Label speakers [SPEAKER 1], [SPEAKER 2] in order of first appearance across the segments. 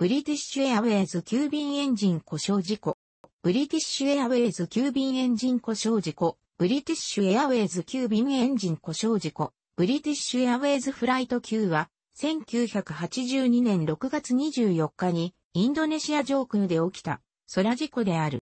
[SPEAKER 1] ブリティッシュエアウェイズ急便エンジン故障事故。ブリティッシュエアウェイズ急便エンジン故障事故。ブリティッシュエアウェイズ急便エンジン故障事故。ブリティッシュエアウェイズフライト9は、1982年6月24日に、インドネシア上空で起きた、空事故である。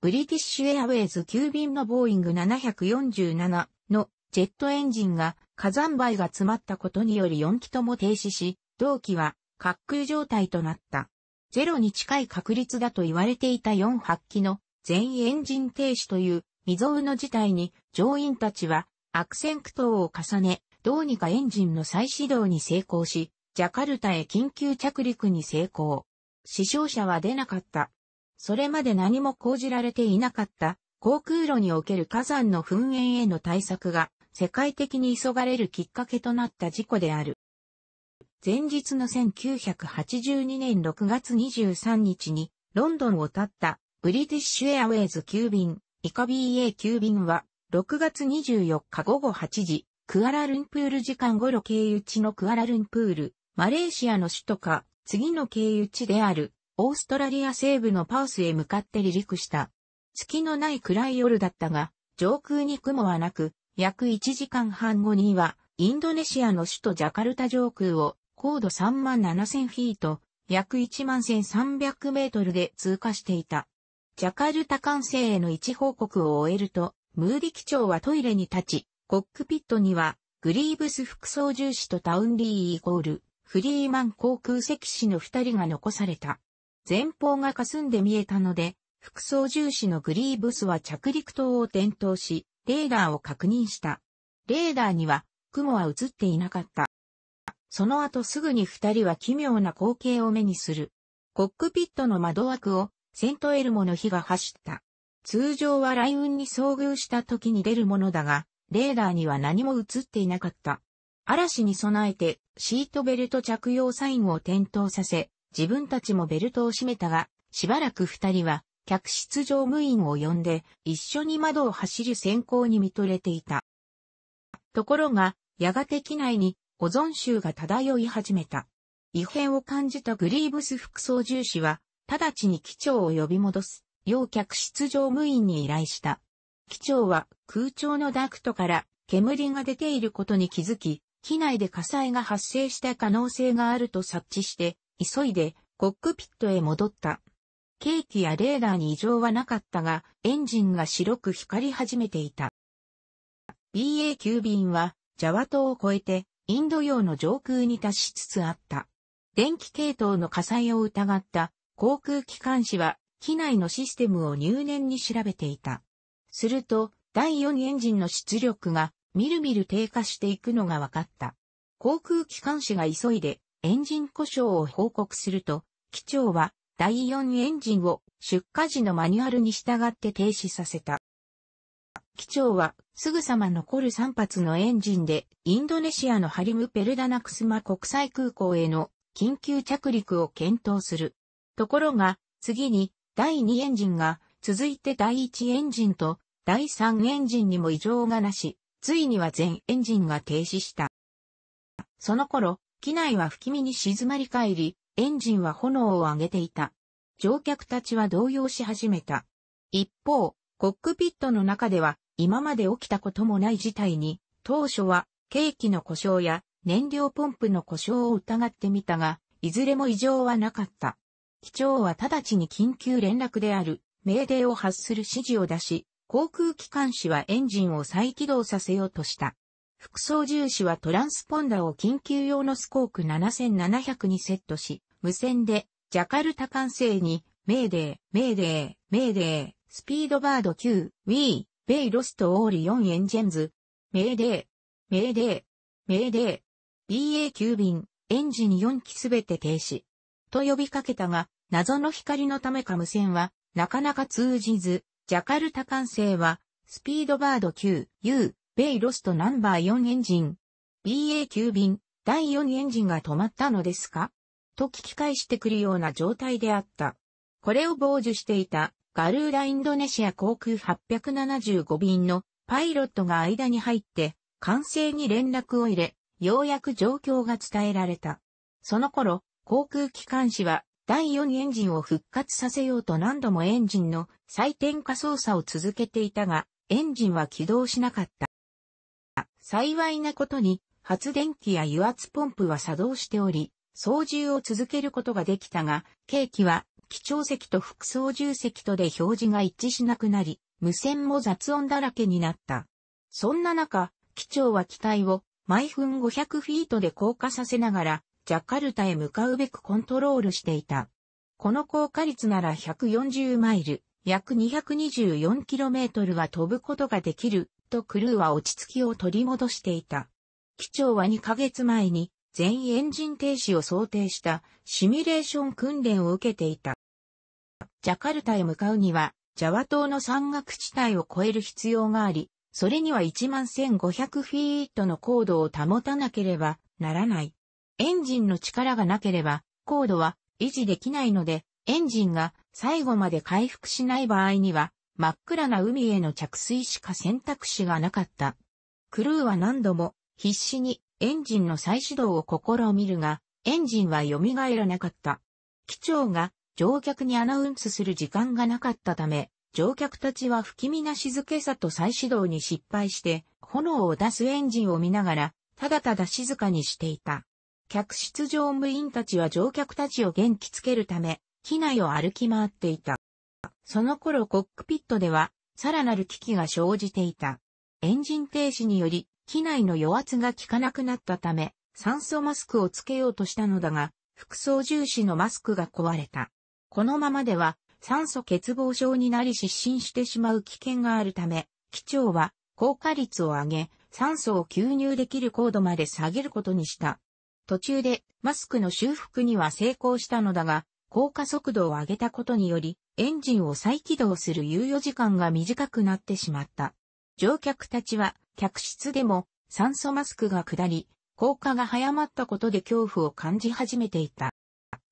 [SPEAKER 1] ブリティッシュエアウェイズ急便のボーイング747のジェットエンジンが火山灰が詰まったことにより4機とも停止し、同機は滑空状態となった。ゼロに近い確率だと言われていた4発機の全エンジン停止という未曾有の事態に乗員たちは悪戦苦闘を重ね、どうにかエンジンの再始動に成功し、ジャカルタへ緊急着陸に成功。死傷者は出なかった。それまで何も講じられていなかった航空路における火山の噴煙への対策が世界的に急がれるきっかけとなった事故である。前日の1982年6月23日にロンドンを立ったブリティッシュエアウェイズ9便、イカ BA 9便は6月24日午後8時、クアラルンプール時間頃経由地のクアラルンプール、マレーシアの首都か、次の経由地であるオーストラリア西部のパースへ向かって離陸した。月のない暗い夜だったが、上空に雲はなく、約1時間半後には、インドネシアの首都ジャカルタ上空を高度3万7000フィート、約1万1300メートルで通過していた。ジャカルタ艦船への一報告を終えると、ムーディ機長はトイレに立ち、コックピットには、グリーブス副操縦士とタウンリーイコール、フリーマン航空席士の二人が残された。前方が霞んで見えたので、副操縦士のグリーブスは着陸灯を点灯し、レーダーを確認した。レーダーには、雲は映っていなかった。その後すぐに二人は奇妙な光景を目にする。コックピットの窓枠をセントエルモの火が走った。通常は雷雲に遭遇した時に出るものだが、レーダーには何も映っていなかった。嵐に備えてシートベルト着用サインを点灯させ、自分たちもベルトを閉めたが、しばらく二人は客室乗務員を呼んで一緒に窓を走る先行に見とれていた。ところが、やがて機内に保存臭が漂い始めた。異変を感じたグリーブス副操縦士は、直ちに機長を呼び戻す、要客室乗務員に依頼した。機長は空調のダクトから煙が出ていることに気づき、機内で火災が発生した可能性があると察知して、急いでコックピットへ戻った。ケーキやレーダーに異常はなかったが、エンジンが白く光り始めていた。b a 級便は、ジャワ島を越えて、インド洋の上空に達しつつあった。電気系統の火災を疑った航空機関士は機内のシステムを入念に調べていた。すると、第4エンジンの出力がみるみる低下していくのが分かった。航空機関士が急いでエンジン故障を報告すると、機長は第4エンジンを出荷時のマニュアルに従って停止させた。機長はすぐさま残る3発のエンジンでインドネシアのハリム・ペルダナクスマ国際空港への緊急着陸を検討する。ところが次に第2エンジンが続いて第1エンジンと第3エンジンにも異常がなし、ついには全エンジンが停止した。その頃、機内は不気味に静まり返り、エンジンは炎を上げていた。乗客たちは動揺し始めた。一方、コックピットの中では今まで起きたこともない事態に、当初は、ケーキの故障や燃料ポンプの故障を疑ってみたが、いずれも異常はなかった。機長は直ちに緊急連絡である、命令を発する指示を出し、航空機関士はエンジンを再起動させようとした。副操縦士はトランスポンダを緊急用のスコーク7700にセットし、無線で、ジャカルタ管制に、メーデー、メーデー、メーデー、スピードバード Q、ウィー、ベイロストオーリオンエンジェンズ、メーデー、メーデー、メーデー、BA9 便、エンジン4機すべて停止。と呼びかけたが、謎の光のためか無線は、なかなか通じず、ジャカルタ管制は、スピードバード 9U、ベイロストナンバー4エンジン、BA9 便、第4エンジンが止まったのですかと聞き返してくるような状態であった。これを傍受していたガルーラインドネシア航空875便のパイロットが間に入って、完成に連絡を入れ、ようやく状況が伝えられた。その頃、航空機関士は第4エンジンを復活させようと何度もエンジンの再点火操作を続けていたが、エンジンは起動しなかった。幸いなことに、発電機や油圧ポンプは作動しており、操縦を続けることができたが、計器は基調席と副操縦席とで表示が一致しなくなり、無線も雑音だらけになった。そんな中、機長は機体を毎分500フィートで降下させながら、ジャカルタへ向かうべくコントロールしていた。この降下率なら140マイル、約2 2 4トルは飛ぶことができる、とクルーは落ち着きを取り戻していた。機長は2ヶ月前に全エンジン停止を想定したシミュレーション訓練を受けていた。ジャカルタへ向かうには、ジャワ島の山岳地帯を越える必要があり、それには11500フィートの高度を保たなければならない。エンジンの力がなければ、高度は維持できないので、エンジンが最後まで回復しない場合には、真っ暗な海への着水しか選択肢がなかった。クルーは何度も必死にエンジンの再始動を試みるが、エンジンは蘇らなかった。機長が乗客にアナウンスする時間がなかったため、乗客たちは不気味な静けさと再始動に失敗して、炎を出すエンジンを見ながら、ただただ静かにしていた。客室乗務員たちは乗客たちを元気つけるため、機内を歩き回っていた。その頃コックピットでは、さらなる危機が生じていた。エンジン停止により、機内の余圧が効かなくなったため、酸素マスクをつけようとしたのだが、副操縦士のマスクが壊れた。このままでは酸素欠乏症になり失神してしまう危険があるため、機長は効果率を上げ、酸素を吸入できる高度まで下げることにした。途中でマスクの修復には成功したのだが、降下速度を上げたことにより、エンジンを再起動する猶予時間が短くなってしまった。乗客たちは客室でも酸素マスクが下り、降下が早まったことで恐怖を感じ始めていた。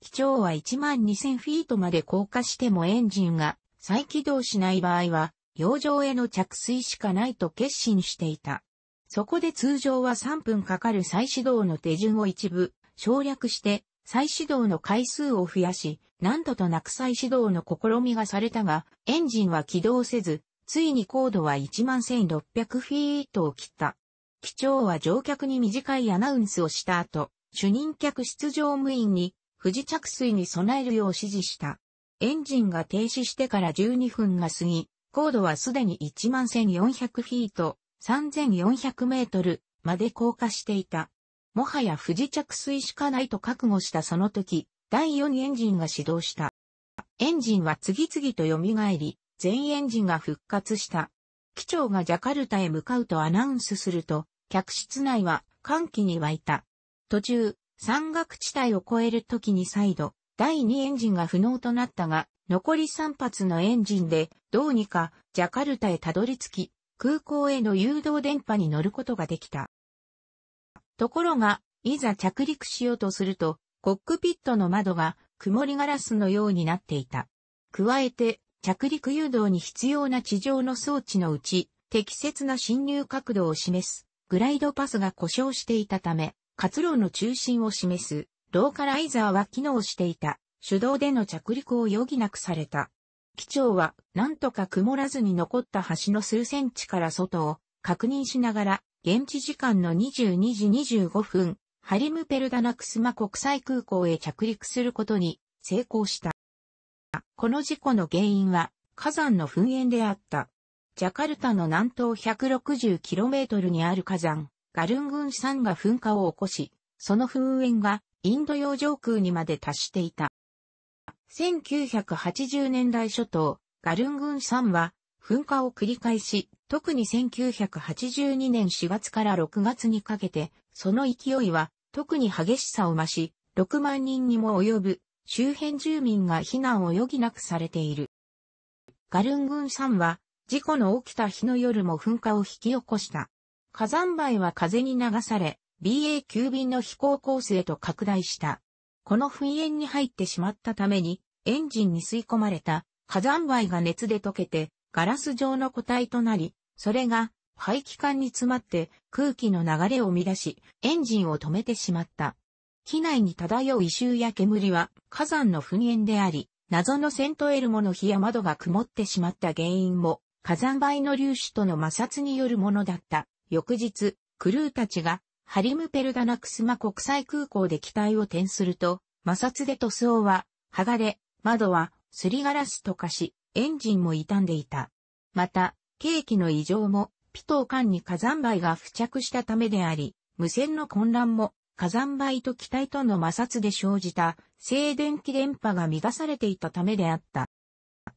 [SPEAKER 1] 機長は12000フィートまで降下してもエンジンが再起動しない場合は、洋上への着水しかないと決心していた。そこで通常は3分かかる再始動の手順を一部省略して再始動の回数を増やし、何度となく再始動の試みがされたが、エンジンは起動せず、ついに高度は11600フィートを切った。機長は乗客に短いアナウンスをした後、主任客室乗務員に不時着水に備えるよう指示した。エンジンが停止してから12分が過ぎ、高度はすでに11,400フィート、3,400メートルまで降下していた。もはや不時着水しかないと覚悟したその時、第4エンジンが始動した。エンジンは次々と蘇り、全エンジンが復活した。機長がジャカルタへ向かうとアナウンスすると、客室内は歓喜に沸いた。途中、山岳地帯を越える時に再度、第2エンジンが不能となったが、残り3発のエンジンで、どうにか、ジャカルタへたどり着き、空港への誘導電波に乗ることができた。ところが、いざ着陸しようとすると、コックピットの窓が曇りガラスのようになっていた。加えて、着陸誘導に必要な地上の装置のうち、適切な侵入角度を示す、グライドパスが故障していたため、活路の中心を示すローカライザーは機能していた。手動での着陸を余儀なくされた。機長は、なんとか曇らずに残った橋の数センチから外を確認しながら、現地時間の22時25分、ハリムペルダナクスマ国際空港へ着陸することに成功した。この事故の原因は火山の噴煙であった。ジャカルタの南東 160km にある火山、ガルン軍山が噴火を起こし、その噴煙がインド洋上空にまで達していた。1980年代初頭、ガルン軍山は噴火を繰り返し、特に1982年4月から6月にかけて、その勢いは特に激しさを増し、6万人にも及ぶ周辺住民が避難を余儀なくされている。ガルン軍山は事故の起きた日の夜も噴火を引き起こした。火山灰は風に流され、BA9 便の飛行コースへと拡大した。この噴煙に入ってしまったために、エンジンに吸い込まれた火山灰が熱で溶けて、ガラス状の固体となり、それが排気管に詰まって空気の流れを乱し、エンジンを止めてしまった。機内に漂う異臭や煙は火山の噴煙であり、謎のセントエルモの火や窓が曇ってしまった原因も火山灰の粒子との摩擦によるものだった。翌日、クルーたちが、ハリムペルダナクスマ国際空港で機体を転すると、摩擦で塗装は、剥がれ、窓は、すりガラスと化し、エンジンも傷んでいた。また、ケーキの異常も、ピトー間に火山灰が付着したためであり、無線の混乱も、火山灰と機体との摩擦で生じた静電気電波が乱されていたためであった。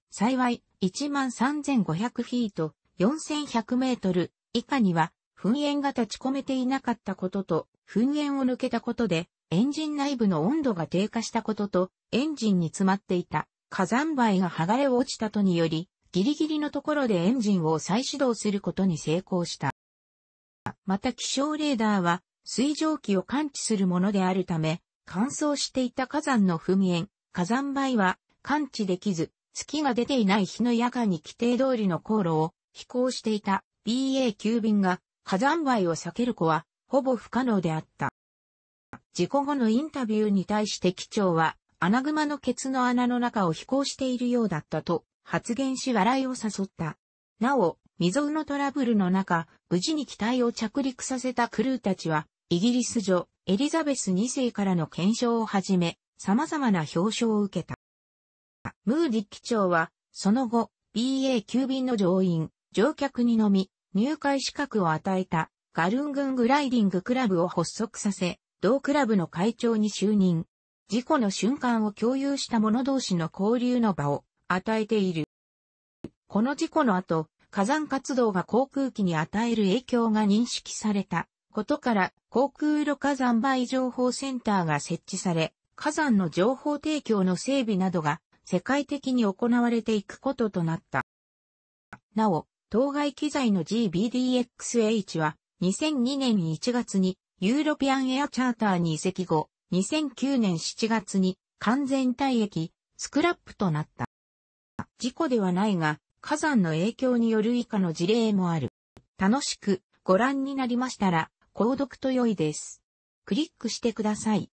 [SPEAKER 1] 幸い、13,500フィート、4,100メートル以下には噴煙が立ち込めていなかったことと、噴煙を抜けたことで、エンジン内部の温度が低下したことと、エンジンに詰まっていた火山灰が剥がれ落ちたとにより、ギリギリのところでエンジンを再始動することに成功した。また気象レーダーは、水蒸気を感知するものであるため、乾燥していた火山の噴煙、火山灰は感知できず、月が出ていない日の夜間に規定通りの航路を飛行していた BA9 便が火山灰を避ける子は、ほぼ不可能であった。事故後のインタビューに対して機長は、アナグマのケツの穴の中を飛行しているようだったと発言し笑いを誘った。なお、未曾有のトラブルの中、無事に機体を着陸させたクルーたちは、イギリス女、エリザベス2世からの検証をはじめ、様々な表彰を受けた。ムーディ機長は、その後、BA9 便の乗員、乗客にのみ、入会資格を与えたガルングングライディングクラブを発足させ、同クラブの会長に就任。事故の瞬間を共有した者同士の交流の場を与えている。この事故の後、火山活動が航空機に与える影響が認識されたことから航空路火山灰情報センターが設置され、火山の情報提供の整備などが世界的に行われていくこととなった。なお、当該機材の GBDXH は2002年1月にユーロピアンエアチャーターに移籍後、2009年7月に完全退役、スクラップとなった。事故ではないが、火山の影響による以下の事例もある。楽しくご覧になりましたら、購読と良いです。クリックしてください。